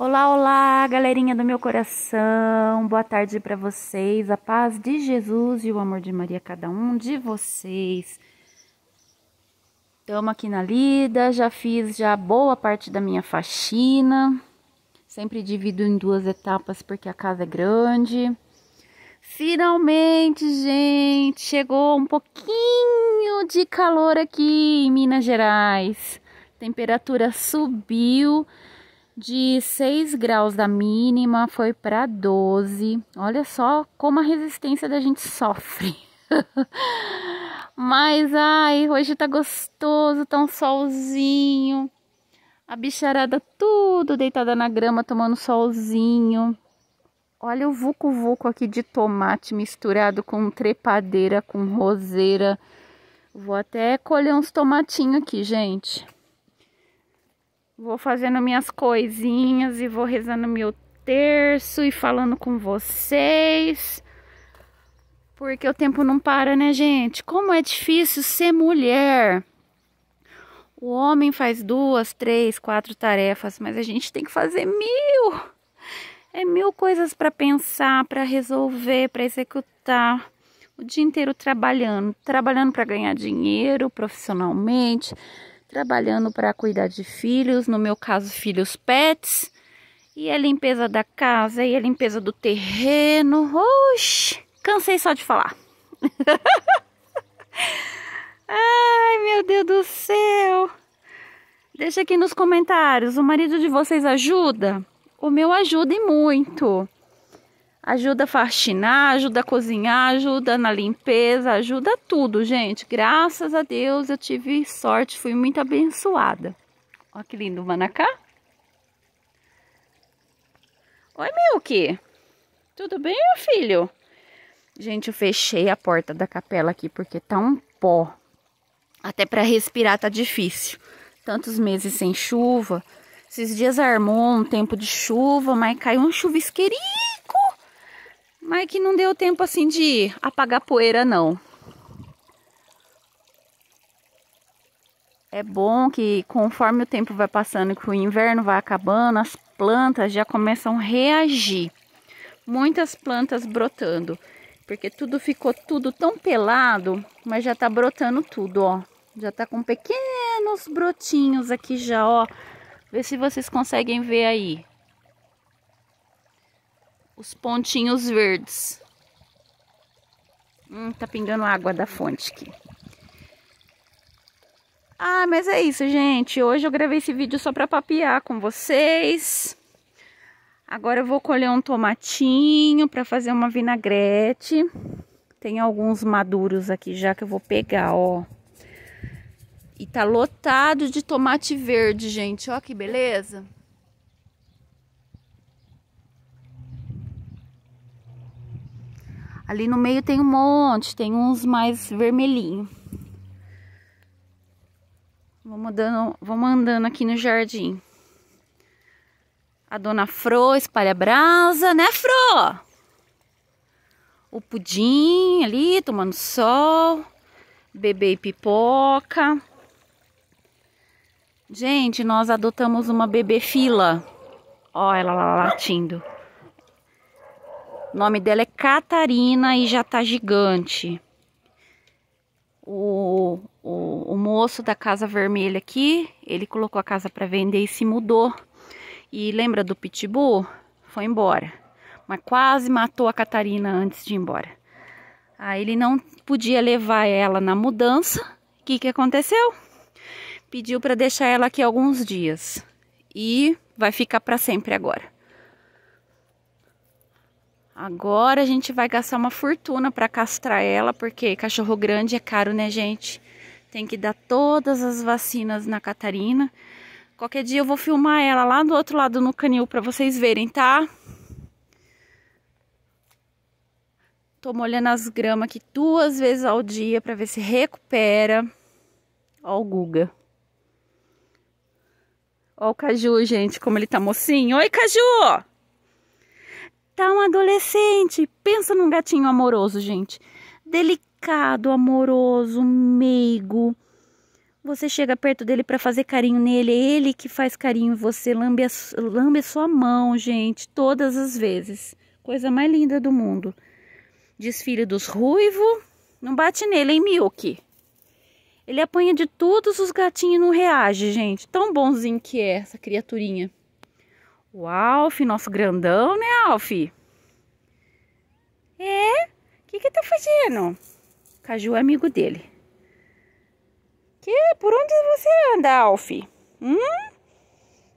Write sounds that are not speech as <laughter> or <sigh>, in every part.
Olá, olá, galerinha do meu coração. Boa tarde para vocês. A paz de Jesus e o amor de Maria cada um de vocês. Estamos aqui na lida, já fiz já boa parte da minha faxina. Sempre divido em duas etapas porque a casa é grande. Finalmente, gente, chegou um pouquinho de calor aqui em Minas Gerais. A temperatura subiu de 6 graus da mínima foi para 12. Olha só como a resistência da gente sofre. <laughs> Mas ai, hoje tá gostoso, tá um solzinho. A bicharada tudo deitada na grama tomando solzinho. Olha o vucu vucu aqui de tomate misturado com trepadeira, com roseira. Vou até colher uns tomatinhos aqui, gente. Vou fazendo minhas coisinhas e vou rezando meu terço e falando com vocês. Porque o tempo não para, né, gente? Como é difícil ser mulher. O homem faz duas, três, quatro tarefas, mas a gente tem que fazer mil. É mil coisas para pensar, para resolver, para executar. O dia inteiro trabalhando, trabalhando para ganhar dinheiro profissionalmente, trabalhando para cuidar de filhos, no meu caso, filhos pets, e a limpeza da casa e a limpeza do terreno. Oxi, cansei só de falar. <laughs> Ai, meu Deus do céu. Deixa aqui nos comentários, o marido de vocês ajuda? O meu ajuda e muito. Ajuda a faxinar, ajuda a cozinhar, ajuda na limpeza, ajuda tudo, gente. Graças a Deus eu tive sorte, fui muito abençoada. Olha que lindo o manacá. Oi, Milk. Tudo bem, meu filho? Gente, eu fechei a porta da capela aqui porque tá um pó. Até para respirar tá difícil. Tantos meses sem chuva. Esses dias armou um tempo de chuva, mas caiu um chuvisqueirinho mas é que não deu tempo assim de apagar poeira, não. É bom que conforme o tempo vai passando, que o inverno vai acabando, as plantas já começam a reagir. Muitas plantas brotando, porque tudo ficou tudo tão pelado, mas já tá brotando tudo, ó. Já tá com pequenos brotinhos aqui já, ó. Vê se vocês conseguem ver aí os pontinhos verdes. Hum, tá pingando água da fonte aqui. Ah, mas é isso, gente. Hoje eu gravei esse vídeo só para papiar com vocês. Agora eu vou colher um tomatinho para fazer uma vinagrete. Tem alguns maduros aqui já que eu vou pegar, ó. E tá lotado de tomate verde, gente. Ó que beleza. Ali no meio tem um monte, tem uns mais vermelhinho. Vamos andando, vamos andando aqui no jardim. A dona Fro espalha brasa, né, Fro? O pudim ali tomando sol, bebê e pipoca. Gente, nós adotamos uma bebê fila. Ó, ela lá latindo. O nome dela é Catarina e já tá gigante. O, o, o moço da Casa Vermelha aqui, ele colocou a casa para vender e se mudou. E lembra do Pitbull? Foi embora. Mas quase matou a Catarina antes de ir embora. Aí ele não podia levar ela na mudança. O que, que aconteceu? Pediu para deixar ela aqui alguns dias. E vai ficar para sempre agora. Agora a gente vai gastar uma fortuna para castrar ela, porque cachorro grande é caro, né, gente? Tem que dar todas as vacinas na Catarina. Qualquer dia eu vou filmar ela lá do outro lado no canil para vocês verem, tá? Tô molhando as gramas aqui duas vezes ao dia para ver se recupera. Ó o Guga. Ó o Caju, gente, como ele tá mocinho. Oi, Caju! Tá um adolescente. Pensa num gatinho amoroso, gente. Delicado, amoroso, meigo. Você chega perto dele para fazer carinho nele, é ele que faz carinho em você, lambe a, lambe a sua mão, gente, todas as vezes. Coisa mais linda do mundo. Desfile dos ruivo. Não bate nele, hein, Milk? Ele apanha de todos os gatinhos e não reage, gente. Tão bonzinho que é essa criaturinha. O Alf, nosso grandão, né, Alf? É? O que que tá fazendo? Caju é amigo dele. Que? Por onde você anda, Alf? Hum?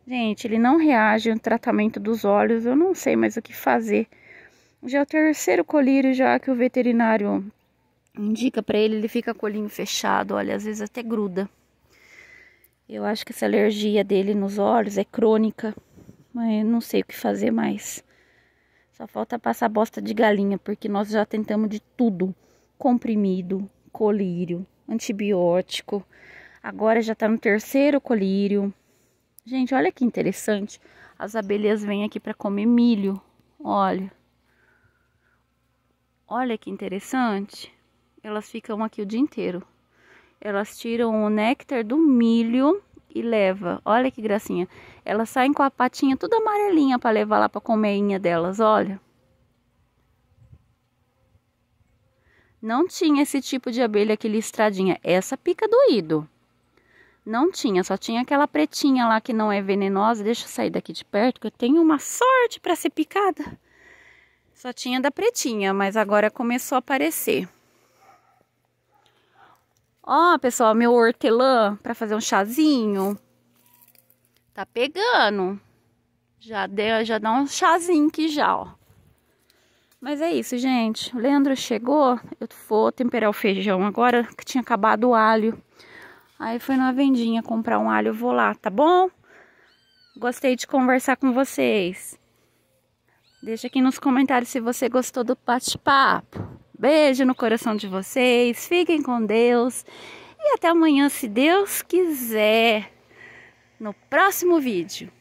Gente, ele não reage ao tratamento dos olhos. Eu não sei mais o que fazer. Já é o terceiro colírio já que o veterinário indica para ele, ele fica com o olhinho fechado, olha, às vezes até gruda. Eu acho que essa alergia dele nos olhos é crônica. Mas não sei o que fazer mais. Só falta passar bosta de galinha, porque nós já tentamos de tudo. Comprimido, colírio, antibiótico. Agora já tá no terceiro colírio. Gente, olha que interessante. As abelhas vêm aqui para comer milho. Olha. Olha que interessante. Elas ficam aqui o dia inteiro. Elas tiram o néctar do milho e leva. Olha que gracinha. Elas saem com a patinha toda amarelinha para levar lá para a colmeinha delas, olha. Não tinha esse tipo de abelha que listradinha. Essa pica doído. Não tinha, só tinha aquela pretinha lá que não é venenosa. Deixa eu sair daqui de perto que eu tenho uma sorte para ser picada. Só tinha da pretinha, mas agora começou a aparecer. Ó, pessoal, meu hortelã para fazer um chazinho. Tá pegando. Já deu, já dá um chazinho aqui já, ó. Mas é isso, gente. O Leandro chegou, eu vou temperar o feijão agora que tinha acabado o alho. Aí foi na vendinha comprar um alho, eu vou lá, tá bom? Gostei de conversar com vocês. Deixa aqui nos comentários se você gostou do bate-papo beijo no coração de vocês. Fiquem com Deus. E até amanhã, se Deus quiser, no próximo vídeo.